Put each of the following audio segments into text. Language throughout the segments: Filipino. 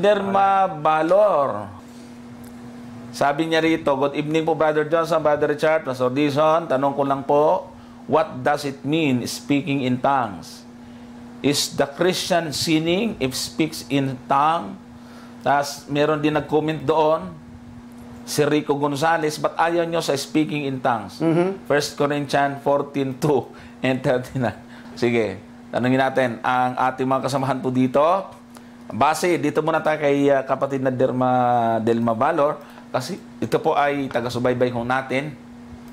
Nerma Balor. Sabi niya rito, Good evening po Brother Johnson, Brother Richard, Pastor Dison. Tanong ko lang po, what does it mean speaking in tongues? Is the Christian sinning if speaks in tongue? Tapos meron din nag-comment doon, si Rico Gonzalez, but ayaw nyo sa speaking in tongues? Mm-hmm. 1 Corinthians 14.2 and 39. Sige, tanongin natin ang ating mga kasamahan po dito base dito muna tayo kay uh, kapatid na Derma Delma Valor kasi ito po ay taga-subaybay ho natin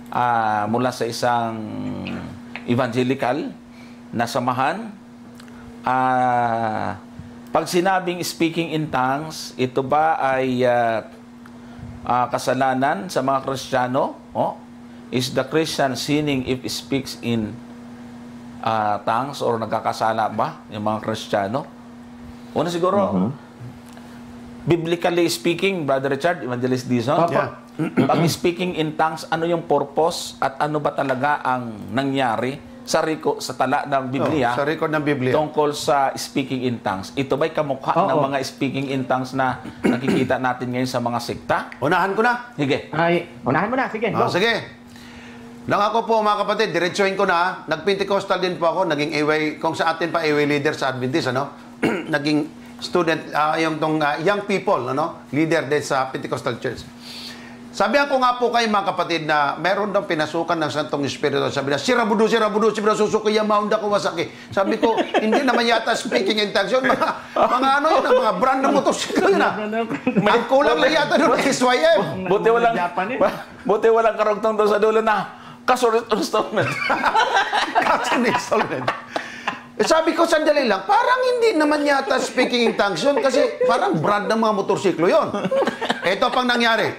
uh, mula sa isang evangelical na samahan uh, pag sinabing speaking in tongues ito ba ay uh, uh, kasalanan sa mga Kristiyano oh is the Christian sinning if speaks in uh, tongues or nagkakasala ba yung mga Kristiyano Una siguro, mm-hmm. biblically speaking, Brother Richard, Evangelist Dizon, Papa, pag speaking in tongues, ano yung purpose at ano ba talaga ang nangyari sa riko, sa tala ng Biblia, oh, sa record ng Biblia tungkol sa speaking in tongues. Ito ba'y kamukha oh, ng oh. mga speaking in tongues na nakikita natin ngayon sa mga sekta? Unahan ko na. Sige. Ay, unahan mo na. Sige. Oh, sige. Nang ako po mga kapatid, diretsuhin ko na, nag-Pentecostal din po ako, naging away kung sa atin pa AY leader sa Adventist, ano? naging student, uh, yung tong, uh, young people, ano? leader din sa Pentecostal Church. Sabi ko nga po kayo mga kapatid na meron daw pinasukan ng Santong Espiritu. Sabi na, sirabudo, sirabudo, sirabudo, susuko, yamaunda ko masaki. Sabi ko, hindi naman yata speaking in tongues yun. Mga, mga ano yun, mga brand ng motosiklo na. Ah. Ang kulang lang yata doon SYM. Buti ano, walang, buti walang karugtong doon sa dulo na, kaso installment. kaso installment. Eh, sabi ko, sandali lang, parang hindi naman yata speaking in tongues yun kasi parang brand ng mga motorsiklo yon. Ito pang nangyari.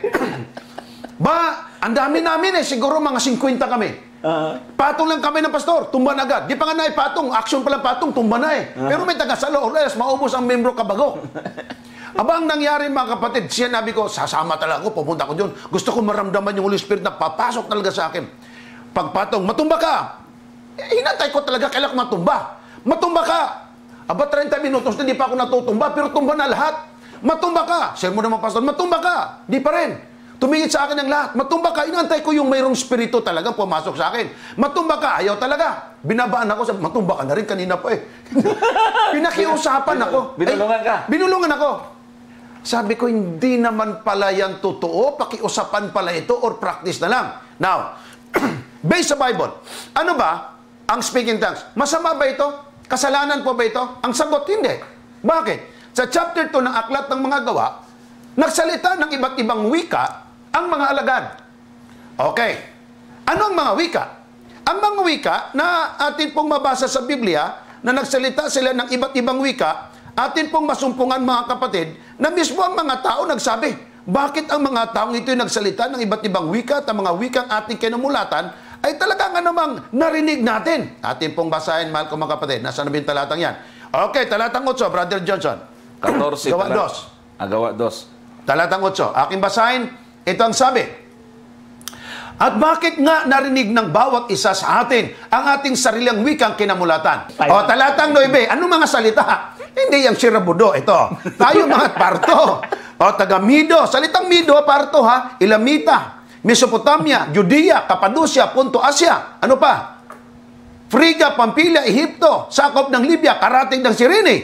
ba, ang dami namin eh, siguro mga 50 kami. Uh-huh. Patong lang kami ng pastor, tumba na agad. Di pa nga na eh, patong, action pala patong, tumba na eh. Uh-huh. Pero may taga sa loob, maubos ang membro kabago. Aba, ang nangyari mga kapatid, siya nabi ko, sasama talaga ako, pupunta ko doon. Gusto ko maramdaman yung Holy Spirit na papasok talaga sa akin. Pagpatong, matumba ka! Eh, hinantay ko talaga, kailan ko matumba. Matumba ka! Aba, 30 minutos na di pa ako natutumba, pero tumba na lahat. Matumba ka! Share mo naman, Pastor. Matumba ka! Di pa rin. Tumingin sa akin ang lahat. Matumba ka. Inaantay ko yung mayroong spirito talaga pumasok sa akin. Matumba ka. Ayaw talaga. Binabaan ako. Sabi, matumba ka na rin kanina pa eh. Pinakiusapan ako. Binulungan ka. Ay, binulungan ako. Sabi ko, hindi naman pala yan totoo. Pakiusapan pala ito or practice na lang. Now, based sa Bible, ano ba ang speaking tongues? Masama ba ito? Kasalanan po ba ito? Ang sagot, hindi. Bakit? Sa chapter 2 ng Aklat ng Mga Gawa, nagsalita ng iba't ibang wika ang mga alagad. Okay. Ano ang mga wika? Ang mga wika na atin pong mabasa sa Biblia na nagsalita sila ng iba't ibang wika, atin pong masumpungan mga kapatid na mismo ang mga tao nagsabi, bakit ang mga taong ito'y nagsalita ng iba't ibang wika at ang mga wikang ating kinamulatan ay talagang mang narinig natin. Atin pong basahin, mahal ko mga kapatid. Nasa nabing talatang yan. Okay, talatang 8, Brother Johnson. 14. gawa talat- 2. Agawa ah, 2. Talatang 8. Aking basahin, ito ang sabi. At bakit nga narinig ng bawat isa sa atin ang ating sarilang wikang kinamulatan? O talatang 9, ano mga salita? Hindi yung sirabudo, ito. Tayo mga parto. O taga Mido, salitang Mido, parto ha, Ilamita, Mesopotamia, Judea, Cappadocia, Ponto Asia. Ano pa? Friga, Pampila, Ehipto, sakop ng Libya, karating ng Sirene.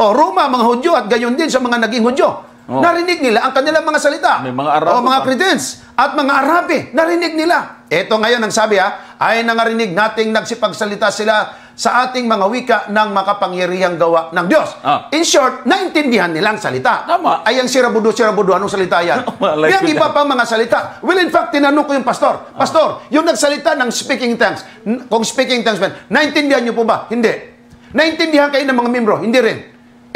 O Roma, mga Hudyo at gayon din sa mga naging Hudyo. Oh. Narinig nila ang kanilang mga salita. May mga Arabo. O mga Cretans at mga Arabi. Narinig nila. Ito ngayon ang sabi ha, ay nangarinig nating nagsipagsalita sila sa ating mga wika ng makapangyarihang gawa ng Diyos. Ah. In short, naintindihan nilang salita. Tama. Ay ang sirabudo, sirabudo, anong salita yan? like yung iba pang mga salita. Well, in fact, tinanong ko yung pastor. Ah. Pastor, ah. yung nagsalita ng speaking tongues, kung speaking tongues man, naintindihan niyo po ba? Hindi. Naintindihan kayo ng mga membro? Hindi rin.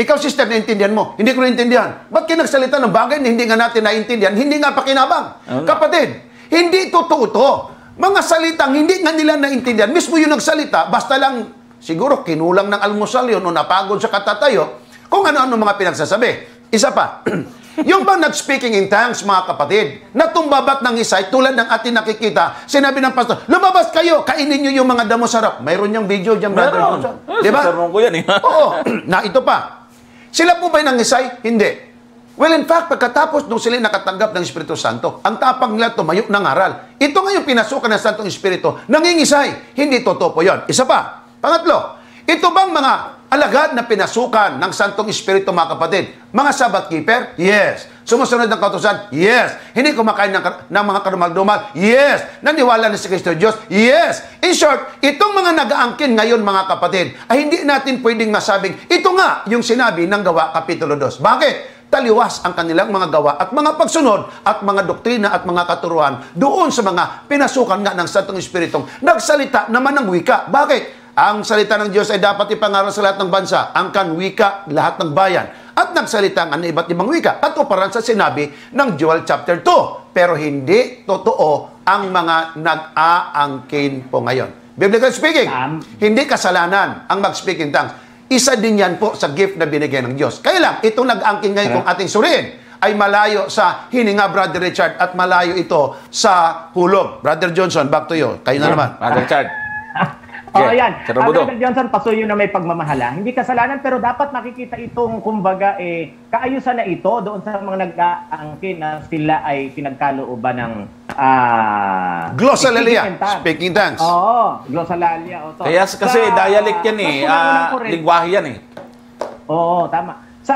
Ikaw, sister, naintindihan mo. Hindi ko naintindihan. Ba't kayo nagsalita ng bagay na hindi nga natin naintindihan? Hindi nga pakinabang. Ah. Kapatid, hindi totoo to. Mga salitang hindi nga nila naintindihan. Mismo yung nagsalita, basta lang siguro kinulang ng almusal yun o napagod sa katatayo, kung ano-ano mga pinagsasabi. Isa pa, yung bang nag-speaking in tongues, mga kapatid, natumbabat ng isa, tulad ng atin nakikita, sinabi ng pastor, lumabas kayo, kainin nyo yung mga damo sarap. Mayroon yung video dyan, brother Johnson. Ah, Di ba? ko yan eh. Oo. na ito pa. Sila po ba ba'y nangisay? Hindi. Well, in fact, pagkatapos nung sila nakatanggap ng Espiritu Santo, ang tapang nila tumayo ng aral. Ito ngayon pinasukan ng Santong Espiritu, nangingisay. Hindi totoo po yun. Isa pa. Pangatlo, ito bang mga alagad na pinasukan ng Santong Espiritu, mga kapatid? Mga Sabbath keeper? Yes. Sumusunod ng kautosan? Yes. Hindi kumakain ng, ng mga karumal Yes. Naniwala na si Kristo Diyos? Yes. In short, itong mga nagaangkin ngayon, mga kapatid, ay hindi natin pwedeng masabing, ito nga yung sinabi ng Gawa Kapitulo 2. Bakit? taliwas ang kanilang mga gawa at mga pagsunod at mga doktrina at mga katuruan doon sa mga pinasukan nga ng Santong Espiritong nagsalita naman ng wika. Bakit? Ang salita ng Diyos ay dapat ipangaral sa lahat ng bansa, ang kanwika lahat ng bayan. At nagsalita ang iba't ibang wika, katuparan sa sinabi ng Joel chapter 2. Pero hindi totoo ang mga nag-aangkin po ngayon. Biblical speaking, um, hindi kasalanan ang mag-speaking tongues isa din yan po sa gift na binigay ng Diyos. Kaya lang, itong nag-angking ngayon kung ating suriin ay malayo sa hininga, Brother Richard, at malayo ito sa hulog. Brother Johnson, back to you. Kayo na naman. Brother Richard. Okay. Oh, yan. Uh, Ronald Johnson, pasuyo na may pagmamahala. Ah. Hindi kasalanan, pero dapat makikita itong, kumbaga, eh, kaayusan na ito doon sa mga nag-aangkin na sila ay pinagkalooban ng uh, Glossolalia. Speaking dance. Oo, glossolalia. Oh, Kaya kasi sa, dialect yan eh. Uh, lingwahe yan eh. Oo, tama. Sa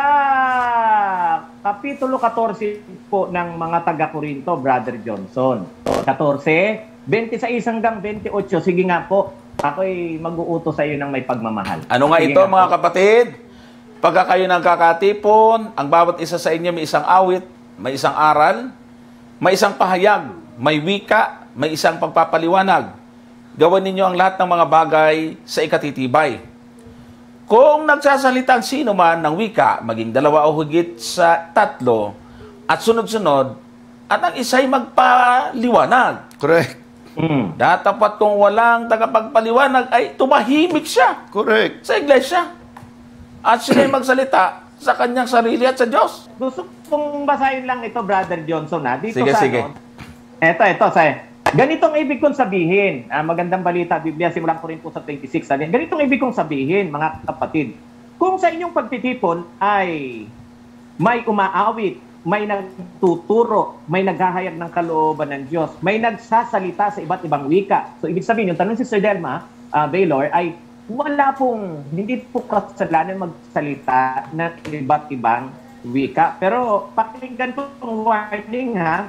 Kapitulo 14 po ng mga taga Corinto, Brother Johnson. 14, 26 hanggang 28, sige nga po, ako'y mag-uuto sa iyo ng may pagmamahal. Ano nga Sige ito nga mga po. kapatid? Pagka kayo kakatipon, ang bawat isa sa inyo may isang awit, may isang aral, may isang pahayag, may wika, may isang pagpapaliwanag. Gawin ninyo ang lahat ng mga bagay sa ikatitibay. Kung nagsasalitan sino man ng wika, maging dalawa o higit sa tatlo, at sunod-sunod, at ang isa'y magpaliwanag. Correct. Mm. Datapat kung walang tagapagpaliwanag ay tumahimik siya. Correct. Sa iglesia. At siya magsalita sa kanyang sarili at sa Diyos. Gusto kong basahin lang ito, Brother Johnson. Ha? Dito sige, sa, sige. Ano, ito, ito, Sa, ganitong ibig kong sabihin, ah, magandang balita, Biblia, simulan ko rin po sa 26. Sabihin. Ganitong ibig kong sabihin, mga kapatid, kung sa inyong pagtitipon ay may umaawit may nagtuturo, may naghahayag ng kalooban ng Diyos, may nagsasalita sa iba't ibang wika. So, ibig sabihin, yung tanong si Sir Delma, uh, Baylor, ay wala pong, hindi po kasalanan magsalita ng iba't ibang wika. Pero pakinggan po ang warning ha,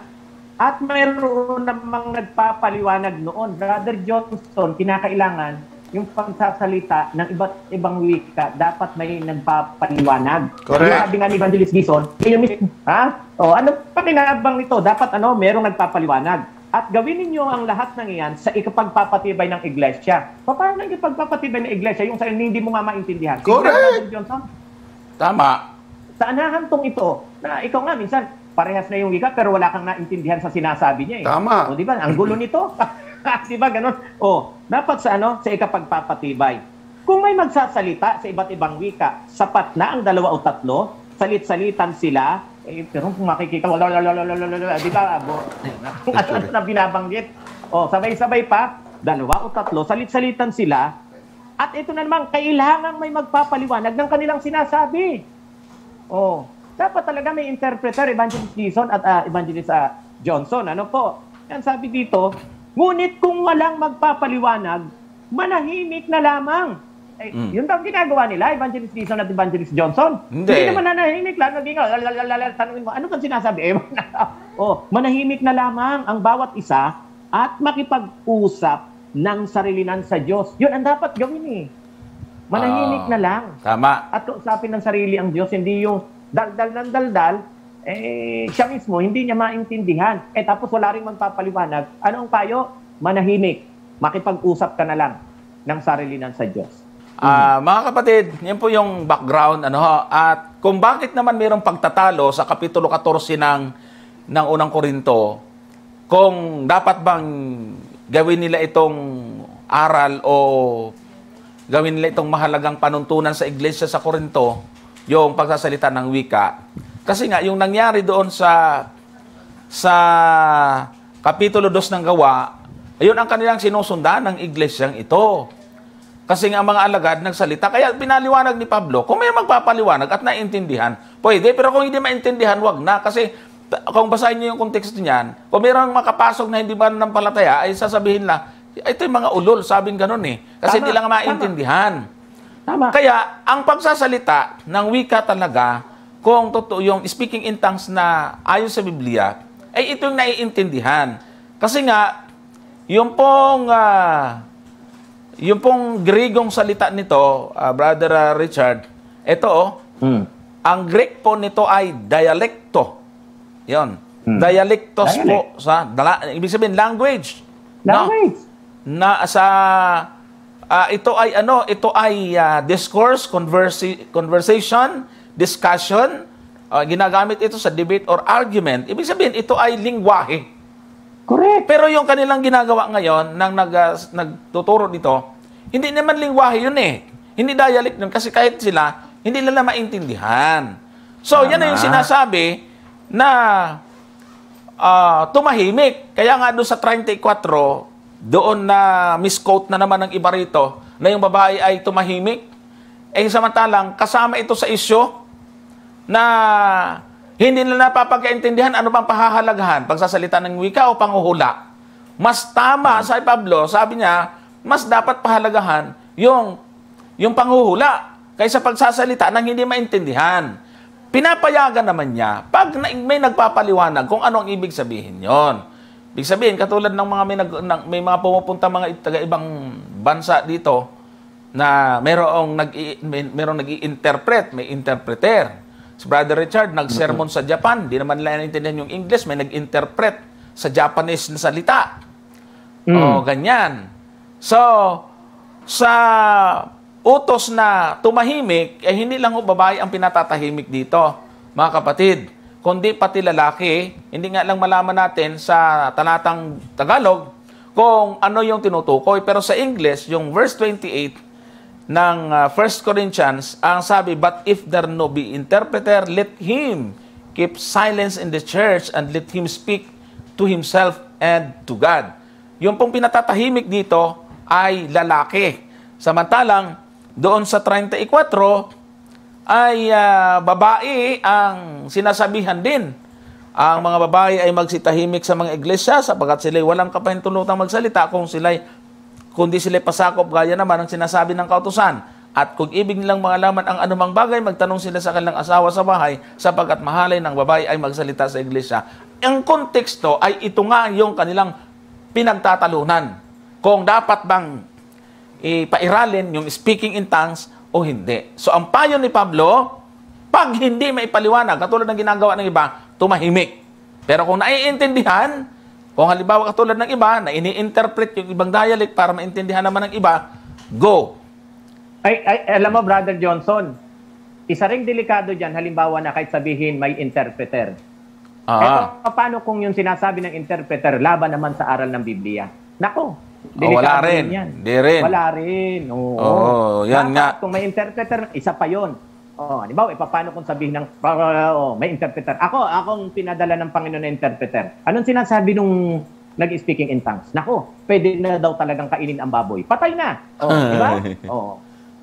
at mayroon namang nagpapaliwanag noon. Brother Johnson, kinakailangan yung pagsasalita ng iba't ibang wika, dapat may nagpapaliwanag. Correct. Yung sabi nga ni Evangelist Gison, ha? O, oh, ano pa tinabang nito? Dapat ano, merong nagpapaliwanag. At gawin ninyo ang lahat ng iyan sa ikapagpapatibay ng iglesia. Paano yung ikapagpapatibay ng iglesia? Yung sa hindi mo nga maintindihan. Correct! Sige, Tama. Sanahan tong ito na ikaw nga minsan, parehas na yung wika pero wala kang naintindihan sa sinasabi niya. Eh. Tama. O, di ba? Ang gulo nito. di ba ganun? O, oh, dapat sa ano, sa ikapagpapatibay. Kung may magsasalita sa iba't ibang wika, sapat na ang dalawa o tatlo, salit-salitan sila, eh, pero kung makikita, wala, wala, wala, wala, wala, di ba, abo, kung ano, na binabanggit. Oh, sabay-sabay pa, dalawa o tatlo, salit-salitan sila, at ito na naman, kailangan may magpapaliwanag ng kanilang sinasabi. Oh, dapat talaga may interpreter, Evangelist Gison at uh, Evangelist uh, Johnson. Ano po? Yan sabi dito, Ngunit kung walang magpapaliwanag, manahimik na lamang. Eh, mm. Yun daw ginagawa nila, Evangelist Dizon at Evangelist Johnson. Hindi. Hindi naman nanahimik lang, naging, tanungin mo, ano bang sinasabi? Eh, oh, manahimik na lamang ang bawat isa at makipag-usap ng sarilinan sa Diyos. Yun ang dapat gawin eh. Manahimik oh, na lang. Tama. At usapin ng sarili ang Diyos, hindi yung daldal ng daldal, eh siya mismo hindi niya maintindihan. Eh tapos wala rin magpapaliwanag. Ano ang payo? Manahimik. Makipag-usap ka na lang ng sarili sa Diyos. Ah, uh, mga kapatid, yan po yung background ano ho. At kung bakit naman mayroong pagtatalo sa kapitulo 14 ng ng unang Korinto, kung dapat bang gawin nila itong aral o gawin nila itong mahalagang panuntunan sa iglesia sa Korinto, yung pagsasalita ng wika, kasi nga, yung nangyari doon sa sa Kapitulo 2 ng Gawa, ayun ang kanilang sinusundan ng iglesyang ito. Kasi nga mga alagad nagsalita. Kaya pinaliwanag ni Pablo, kung may magpapaliwanag at naiintindihan, pwede. Pero kung hindi maintindihan, wag na. Kasi kung basahin niyo yung konteksto niyan, kung mayroong makapasok na hindi ba ng palataya, ay sasabihin na, ito yung mga ulol, sabing ganun eh. Kasi tama, hindi lang maintindihan. Tama. tama. Kaya, ang pagsasalita ng wika talaga kung totoo yung speaking in tongues na ayon sa Biblia, ay ito yung naiintindihan. Kasi nga, yung pong, uh, yung pong Gregong salita nito, uh, Brother uh, Richard, ito oh, hmm. ang Greek po nito ay dialecto. Yon. Hmm. Dialectos po sa dala, ibig sabihin language. Language. No? Na sa uh, ito ay ano, ito ay uh, discourse, conversi- conversation, discussion, uh, ginagamit ito sa debate or argument. Ibig sabihin, ito ay lingwahe. Correct. Pero yung kanilang ginagawa ngayon, nang nag, uh, nagtuturo dito, hindi naman lingwahe yun eh. Hindi dialect yun kasi kahit sila, hindi nila maintindihan. So, Tama. yan na yung sinasabi na uh, tumahimik. Kaya nga doon sa 34, doon na misquote na naman ng iba rito na yung babae ay tumahimik. Eh samantalang kasama ito sa isyo na hindi nila napapagkaintindihan ano pang pahahalagahan, pagsasalita ng wika o panguhula. Mas tama sa Pablo, sabi niya, mas dapat pahalagahan yung, yung panguhula kaysa pagsasalita ng hindi maintindihan. Pinapayagan naman niya pag may nagpapaliwanag kung ano ang ibig sabihin yon. Ibig sabihin, katulad ng mga may, nag, ng, may mga pumupunta mga taga-ibang bansa dito na merong nag merong nag-interpret, may interpreter. Si Brother Richard, nag-sermon sa Japan. Di naman nila naintindihan yung English. May nag-interpret sa Japanese na salita. Mm. O, ganyan. So, sa utos na tumahimik, eh hindi lang ho babae ang pinatatahimik dito, mga kapatid. Kundi pati lalaki, hindi nga lang malaman natin sa talatang Tagalog kung ano yung tinutukoy. Pero sa English, yung verse 28, ng 1 ah, Corinthians, ang sabi, But if there no be interpreter, let him keep silence in the church and let him speak to himself and to God. Yung pong pinatatahimik dito ay lalaki. Samantalang, doon sa 34 ay uh, babae ang sinasabihan din. Ang mga babae ay magsitahimik sa mga iglesia sapagat sila'y walang kapahintulutang magsalita kung sila'y kundi sila pasakop gaya naman ang sinasabi ng kautusan. At kung ibig nilang malaman ang anumang bagay, magtanong sila sa kanilang asawa sa bahay sapagkat mahalay ng babae ay magsalita sa iglesia. Ang konteksto ay ito nga yung kanilang pinagtatalunan. Kung dapat bang ipairalin yung speaking in tongues o hindi. So ang payo ni Pablo, pag hindi maipaliwanag, katulad ng ginagawa ng iba, tumahimik. Pero kung naiintindihan, kung halimbawa katulad ng iba na ini-interpret yung ibang dialect para maintindihan naman ng iba, go. Ay, ay alam mo brother Johnson, isa ring delikado diyan halimbawa na kahit sabihin may interpreter. Ah. Eto, paano kung yung sinasabi ng interpreter laban naman sa aral ng Biblia? Nako, Oh, wala rin. Yan. Di rin. Wala rin. Oo. Oh, yan Dapat, nga. Kung may interpreter, isa pa yon Oh, di ba? paano kung sabihin ng oh, may interpreter? Ako, akong pinadala ng Panginoon na interpreter. Anong sinasabi nung nag-speaking in tongues? Nako, pwede na daw talagang kainin ang baboy. Patay na. Oh, di ba? Oh.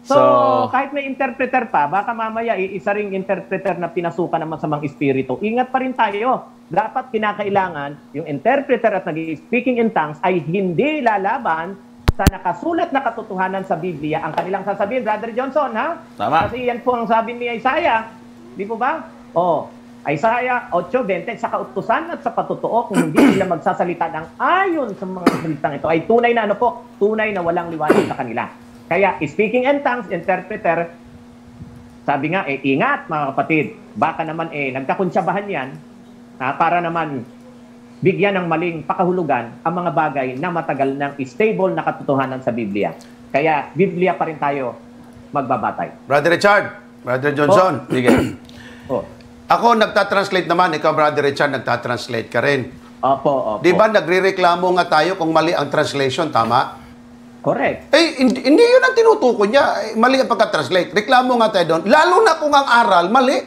So, so, kahit may interpreter pa, baka mamaya isa ring interpreter na pinasukan ng masamang espiritu. Ingat pa rin tayo. Dapat kinakailangan yung interpreter at nag-speaking in tongues ay hindi lalaban sa nakasulat na katotohanan sa Biblia ang kanilang sasabihin, Brother Johnson, ha? Tama. Kasi yan po ang sabi ni Isaiah. Di po ba? O, Isaiah 8.20, sa kautusan at sa patotoo, kung hindi sila magsasalita ng ayon sa mga salitang ito, ay tunay na ano po, tunay na walang liwanag sa kanila. Kaya, speaking in tongues, interpreter, sabi nga, eh, ingat mga kapatid, baka naman eh, nagkakunsyabahan yan, ha, para naman bigyan ng maling pakahulugan ang mga bagay na matagal ng stable na katotohanan sa Biblia. Kaya Biblia pa rin tayo magbabatay. Brother Richard, Brother Johnson, oh. sige. oh. Ako nagtatranslate naman, ikaw Brother Richard, nagtatranslate ka rin. Opo, opo. Di ba nagrereklamo nga tayo kung mali ang translation, tama? Correct. Eh, hindi, hindi yun ang tinutukoy niya. Eh, mali ang pagka-translate. Reklamo nga tayo doon. Lalo na kung ang aral, mali.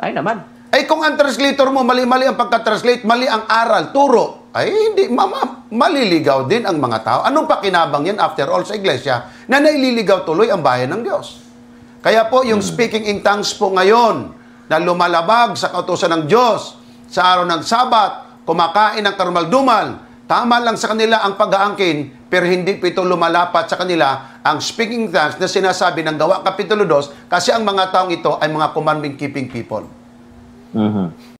Ay naman. Ay kung ang translator mo, mali-mali ang pagka-translate, mali ang aral, turo, ay hindi, mama, maliligaw din ang mga tao. Anong pakinabang yan after all sa iglesia na naililigaw tuloy ang bayan ng Diyos? Kaya po, yung speaking in tongues po ngayon, na lumalabag sa kautusan ng Diyos, sa araw ng Sabat, kumakain ng karmaldumal, tama lang sa kanila ang pag-aangkin, pero hindi po ito lumalapat sa kanila ang speaking tongues na sinasabi ng Gawa Kapitulo 2 kasi ang mga taong ito ay mga commandment-keeping people. Mm-hmm.